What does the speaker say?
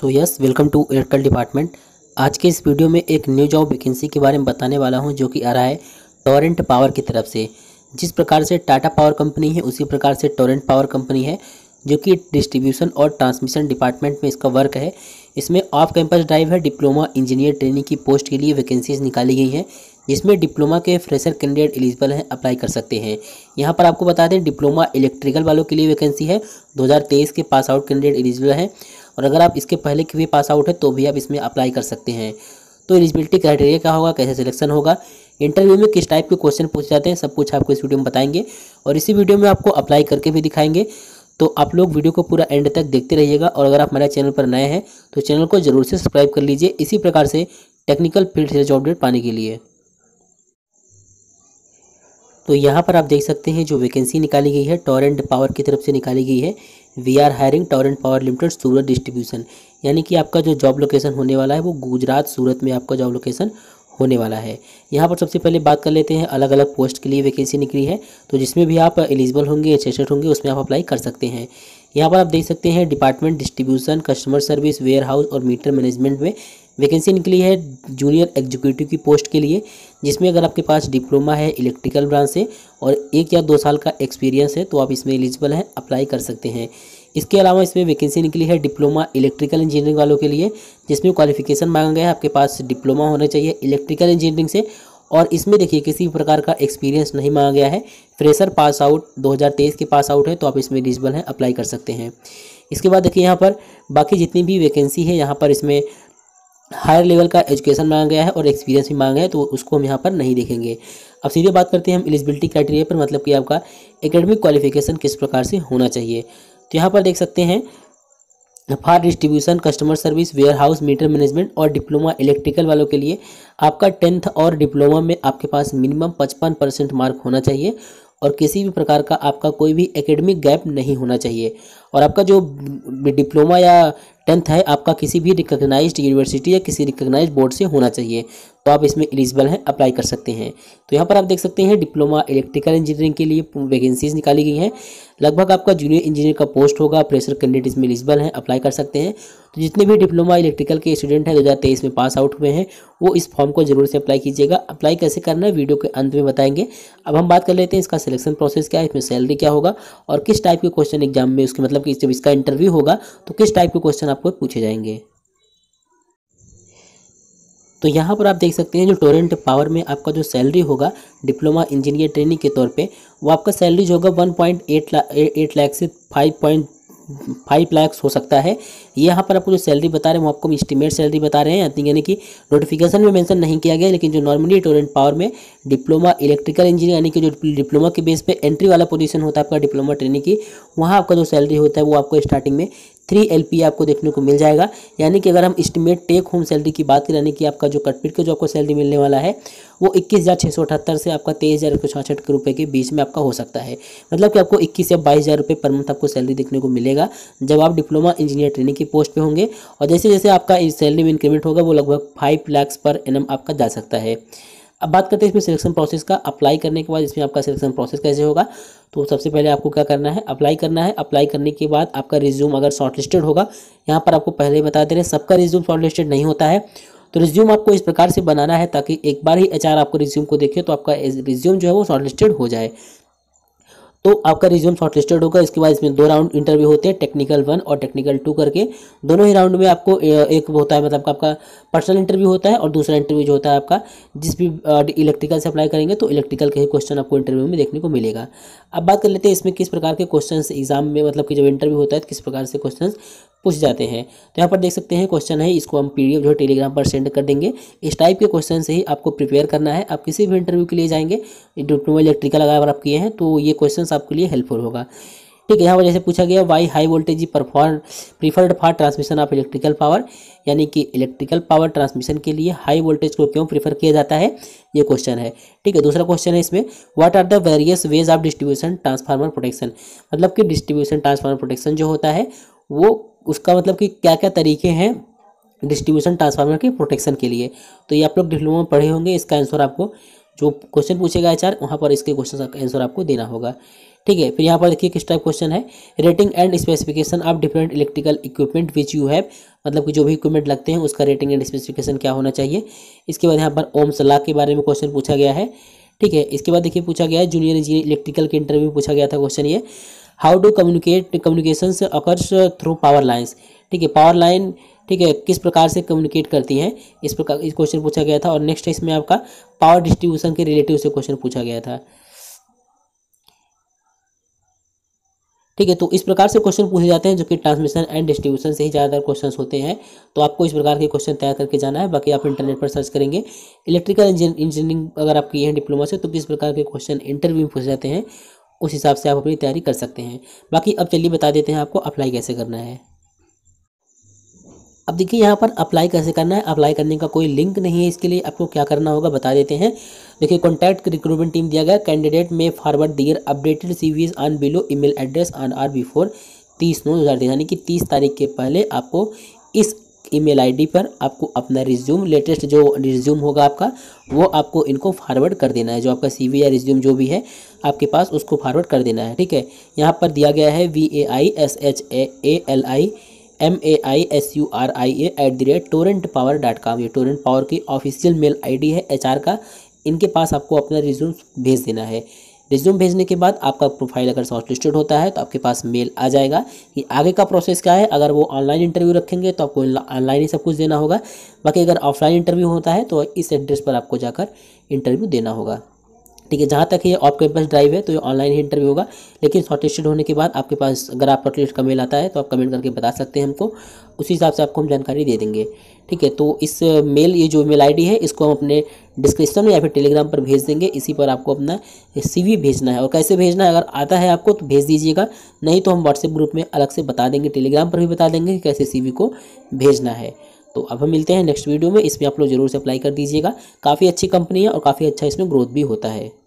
so yes welcome to electrical department आज के इस वीडियो में एक न्यू जॉब वैकेंसी के बारे में बताने वाला हूं जो कि आ रहा है टोरेंट पावर की तरफ से जिस प्रकार से टाटा पावर कंपनी है उसी प्रकार से टोरेंट पावर कंपनी है जो कि डिस्ट्रीब्यूशन और ट्रांसमिशन डिपार्टमेंट में इसका वर्क है इसमें ऑफ कैंपस ड्राइव है डिप्लोमा इंजीनियर ट्रेनिंग की पोस्ट के लिए वैकेंसीज निकाली गई हैं जिसमें डिप्लोमा के फ्रेशर कैंडिडेट एलिजिबल हैं अप्लाई कर सकते हैं यहाँ पर आपको बता दें डिप्लोमा इलेक्ट्रिकल वालों के लिए वैकेंसी है 2023 के पास आउट कैंडिडेट एलिजिबल हैं और अगर आप इसके पहले के भी पास आउट है तो भी आप इसमें अप्लाई कर सकते हैं तो एलिजिबिलिटी क्राइटेरिया क्या होगा कैसे सिलेक्शन होगा इंटरव्यू में किस टाइप के क्वेश्चन पूछे जाते हैं सब कुछ आपको इस वीडियो में बताएंगे और इसी वीडियो में आपको अप्लाई करके भी दिखाएंगे तो आप लोग वीडियो को पूरा एंड तक देखते रहिएगा और अगर आप हमारे चैनल पर नए हैं तो चैनल को जरूर से सब्सक्राइब कर लीजिए इसी प्रकार से टेक्निकल फील्ड से जॉब अपडेट पाने के लिए तो यहाँ पर आप देख सकते हैं जो वैकेंसी निकाली गई है टॉरेंट पावर की तरफ से निकाली गई है we are hiring Torrent Power Limited Surat distribution यानी कि आपका जो जॉब लोकेशन होने वाला है वो गुजरात सूरत में आपका जॉब लोकेशन होने वाला है यहाँ पर सबसे पहले बात कर लेते हैं अलग अलग पोस्ट के लिए वैकेंसी निकली है तो जिसमें भी आप एलिजिबल होंगे एचेस्टेड होंगे उसमें आप अप्लाई कर सकते हैं यहाँ पर आप देख सकते हैं department distribution customer service warehouse और मीटर मैनेजमेंट में वैकेंसी निकली है जूनियर एग्जीक्यूटिव की पोस्ट के लिए जिसमें अगर आपके पास डिप्लोमा है इलेक्ट्रिकल ब्रांच से और एक या दो साल का एक्सपीरियंस है तो आप इसमें एलिजिबल हैं अप्लाई कर सकते हैं इसके अलावा इसमें वैकेंसी निकली है डिप्लोमा इलेक्ट्रिकल इंजीनियरिंग वालों के लिए जिसमें क्वालिफिकेशन मांगा गया है आपके पास डिप्लोमा होना चाहिए इलेक्ट्रिकल इंजीनियरिंग से और इसमें देखिए किसी भी प्रकार का एक्सपीरियंस नहीं मांगा गया है फ्रेशर पास आउट 2023 के पास आउट है तो आप इसमें एलिजिबल हैं अप्लाई कर सकते हैं इसके बाद देखिए यहाँ पर बाकी जितनी भी वैकेंसी है यहाँ पर इसमें हायर लेवल का एजुकेशन मांगा गया है और एक्सपीरियंस भी मांगा है तो उसको हम यहाँ पर नहीं देखेंगे अब सीधे बात करते हैं हम एलिजिबिलिटी क्राइटेरिया पर मतलब कि आपका एकेडमिक क्वालिफिकेशन किस प्रकार से होना चाहिए तो यहाँ पर देख सकते हैं for distribution customer service warehouse meter management और डिप्लोमा इलेक्ट्रिकल वालों के लिए आपका टेंथ और डिप्लोमा में आपके पास मिनिमम पचपन परसेंट मार्क होना चाहिए और किसी भी प्रकार का आपका कोई भी एकेडमिक गैप नहीं होना चाहिए और आपका जो डिप्लोमा या टेंथ है आपका किसी भी रिकग्नाइज यूनिवर्सिटी या किसी रिकग्नाइज बोर्ड से होना चाहिए तो आप इसमें एलिजिबल हैं अप्लाई कर सकते हैं तो यहाँ पर आप देख सकते हैं डिप्लोमा इलेक्ट्रिकल इंजीनियरिंग के लिए वैकेंसीज निकाली गई हैं लगभग आपका जूनियर इंजीनियर का पोस्ट होगा प्रेशर कैंडिडेट इसमें एलिजिबल हैं अप्लाई कर सकते हैं तो जितने भी डिप्लोमा इलेक्ट्रिकल के स्टूडेंट हैं दो में पास आउट हुए हैं वो इस फॉर्म को जरूर से अप्लाई कीजिएगा अप्लाई कैसे करना है वीडियो के अंत में बताएंगे अब हम बात कर लेते हैं इसका सिलेक्शन प्रोसेस क्या है इसमें सैलरी क्या होगा और किस टाइप के क्वेश्चन एग्जाम में उसके मतलब मतलब कि जब इसका इंटरव्यू होगा तो किस टाइप के क्वेश्चन आपको पूछे जाएंगे तो यहाँ पर आप देख सकते हैं जो टोरेंट पावर में आपका जो सैलरी होगा डिप्लोमा इंजीनियर ट्रेनिंग के तौर पे वो आपका सैलरी जो होगा 1.8 लाख एट लाख से फाइव पॉइंट फाइव लैक्स हो सकता है यहाँ पर आपको जो सैलरी बता रहे हैं वो आपको इस्टीमेट सैलरी बता रहे हैं यानी कि नोटिफिकेशन में मैंशन नहीं किया गया लेकिन जो नॉर्मली टोरेंट पावर में डिप्लोमा इलेक्ट्रिकल इंजीनियर यानी कि जो डिप्लोमा के बेस पर एंट्री वाला पोजीशन होता है आपका डिप्लोमा ट्रेनिंग की वहाँ आपका जो सैलरी होता है वो आपको स्टार्टिंग में थ्री एल आपको देखने को मिल जाएगा यानी कि अगर हम इस्टीमेट टेक होम सैलरी की बात करें यानी कि आपका जो कटपीट का जो आपको सैलरी मिलने वाला है वो इक्कीस हज़ार छः सौ अठहत्तर से आपका तेईस हज़ार एक सौ छाछठ के रुपये के बीच में आपका हो सकता है मतलब कि आपको इक्कीस या बाईस हज़ार रुपये पर मंथ आपको सैलरी देखने को मिलेगा जब आप डिप्लोमा इंजीनियर ट्रेनिंग की पोस्ट पे होंगे और जैसे जैसे आपका सैलरी में इंक्रीमेंट होगा वो लगभग फाइव लैक्स पर एन आपका जा सकता है अब बात करते हैं इसमें सिलेक्शन प्रोसेस का अप्लाई करने के बाद इसमें आपका सिलेक्शन प्रोसेस कैसे होगा तो सबसे पहले आपको क्या करना है अप्लाई करना है अप्लाई करने के बाद आपका रिज्यूम अगर शॉर्टलिस्टेड होगा यहाँ पर आपको पहले बता दे रहे सबका रिज्यूम शॉर्टलिस्टेड नहीं होता है तो रिज्यूम आपको इस प्रकार से बनाना है ताकि एक बार ही एच आपको रिज्यूम को देखे तो आपका रिज्यूम जो है वो शॉर्टलिस्टेड हो जाए तो आपका रिज्यूम शॉर्टलिस्टेड होगा इसके बाद इसमें दो राउंड इंटरव्यू होते हैं टेक्निकल वन और टेक्निकल टू करके दोनों ही राउंड में आपको एक होता है मतलब आपका पर्सनल इंटरव्यू होता है और दूसरा इंटरव्यू जो होता है आपका जिस भी इलेक्ट्रिकल से अप्लाई करेंगे तो इलेक्ट्रिकल के ही क्वेश्चन आपको इंटरव्यू में देखने को मिलेगा अब बात कर लेते हैं इसमें किस प्रकार के क्वेश्चन एग्जाम में मतलब कि जब इंटरव्यू होता है तो किस प्रकार से क्वेश्चन पूछ जाते हैं तो यहाँ पर देख सकते हैं क्वेश्चन है इसको हम पीडीएफ जो है टेलीग्राम पर सेंड कर देंगे इस टाइप के क्वेश्चन से ही आपको प्रिपेयर करना है आप किसी भी इंटरव्यू के लिए जाएंगे डिप्लोमा इलेक्ट्रिकल अगर आप किए हैं तो ये क्वेश्चन ऑप्शन आपके लिए हेल्पफुल होगा ठीक है यहाँ पर जैसे पूछा गया वाई हाई वोल्टेज परफॉर preferred for transmission of electrical power यानी कि इलेक्ट्रिकल पावर ट्रांसमिशन के लिए हाई वोल्टेज को क्यों प्रीफर किया जाता है ये क्वेश्चन है ठीक है दूसरा क्वेश्चन है इसमें what are the various ways of distribution transformer protection मतलब कि डिस्ट्रीब्यूशन ट्रांसफार्मर प्रोटेक्शन जो होता है वो उसका मतलब कि क्या क्या तरीके हैं डिस्ट्रीब्यूशन ट्रांसफार्मर के प्रोटेक्शन के लिए तो ये आप लोग डिप्लोमा में पढ़े होंगे इसका आंसर आपको जो क्वेश्चन पूछेगा एच वहाँ पर इसके क्वेश्चन का आंसर आपको देना होगा ठीक है फिर यहाँ पर देखिए किस टाइप क्वेश्चन है rating and specification of different electrical equipment which you have मतलब कि जो भी इक्विपमेंट लगते हैं उसका रेटिंग एंड स्पेसिफिकेशन क्या होना चाहिए इसके बाद यहाँ पर ओम सलाह के बारे में क्वेश्चन पूछा गया है ठीक है इसके बाद देखिए पूछा गया है जूनियर इंजीनियर इलेक्ट्रिकल के इंटरव्यू में पूछा गया था क्वेश्चन ये how do communicate communication occurs through power lines ठीक है पावर लाइन ठीक है किस प्रकार से कम्युनिकेट करती है इस प्रकार इस क्वेश्चन पूछा गया था और नेक्स्ट इसमें आपका पावर डिस्ट्रीब्यूशन के रिलेटिव से क्वेश्चन पूछा गया था ठीक है तो इस प्रकार से क्वेश्चन पूछे जाते हैं जो कि ट्रांसमिशन एंड डिस्ट्रीब्यूशन से ही ज़्यादातर क्वेश्चन होते हैं तो आपको इस प्रकार के क्वेश्चन तैयार करके जाना है बाकी आप इंटरनेट पर सर्च करेंगे इलेक्ट्रिकल इंजीनियरिंग अगर आप किए हैं डिप्लोमा से तो किस प्रकार के क्वेश्चन इंटरव्यू में पूछे जाते हैं उस हिसाब से आप अपनी तैयारी कर सकते हैं बाकी अब चलिए बता देते हैं आपको अप्लाई कैसे करना है अब देखिए यहाँ पर अप्लाई कैसे करना है अप्लाई करने का कोई लिंक नहीं है इसके लिए आपको क्या करना होगा बता देते हैं देखिए कॉन्टैक्ट रिक्रूटमेंट टीम दिया गया कैंडिडेट में forward their updated C V on below mail address on or before तीस नौ दो हज़ार यानी कि तीस तारीख के पहले आपको इस ईमेल आईडी पर आपको अपना रिज्यूम लेटेस्ट जो रिज्यूम होगा आपका वो आपको इनको फॉरवर्ड कर देना है जो आपका सीवी या रिज्यूम जो भी है आपके पास उसको फॉरवर्ड कर देना है ठीक है यहाँ पर दिया गया है V A I S H A L I M A I S U R I A at the rate Torrent Power dot com ये टोरेंट पावर की ऑफिशियल मेल आईडी है एचआर का इनके पास आपको अपना रिज्यूम भेज देना है रिज्यूम भेजने के बाद आपका प्रोफाइल अगर शॉर्ट लिस्टेड होता है तो आपके पास मेल आ जाएगा कि आगे का प्रोसेस क्या है अगर वो ऑनलाइन इंटरव्यू रखेंगे तो आपको ऑनलाइन ही सब कुछ देना होगा बाकी अगर ऑफलाइन इंटरव्यू होता है तो इस एड्रेस पर आपको जाकर इंटरव्यू देना होगा ठीक है जहाँ तक ये ऑफ कैंपस ड्राइव है तो ये ऑनलाइन ही इंटरव्यू होगा लेकिन शॉर्टेस्टेड होने के बाद आपके पास अगर आप शॉर्टलिस्ट का मेल आता है तो आप कमेंट करके बता सकते हैं हमको उसी हिसाब से आपको हम जानकारी दे देंगे ठीक है तो इस मेल ये जो मेल आईडी है इसको हम अपने डिस्क्रिप्शन में या फिर टेलीग्राम पर भेज देंगे इसी पर आपको अपना सी भेजना है और कैसे भेजना है अगर आता है आपको तो भेज दीजिएगा नहीं तो हम व्हाट्सएप ग्रुप में अलग से बता देंगे टेलीग्राम पर भी बता देंगे कि कैसे सी को भेजना है तो अब हम मिलते हैं नेक्स्ट वीडियो में इसमें आप लोग जरूर से अप्लाई कर दीजिएगा काफ़ी अच्छी कंपनी है और काफ़ी अच्छा इसमें ग्रोथ भी होता है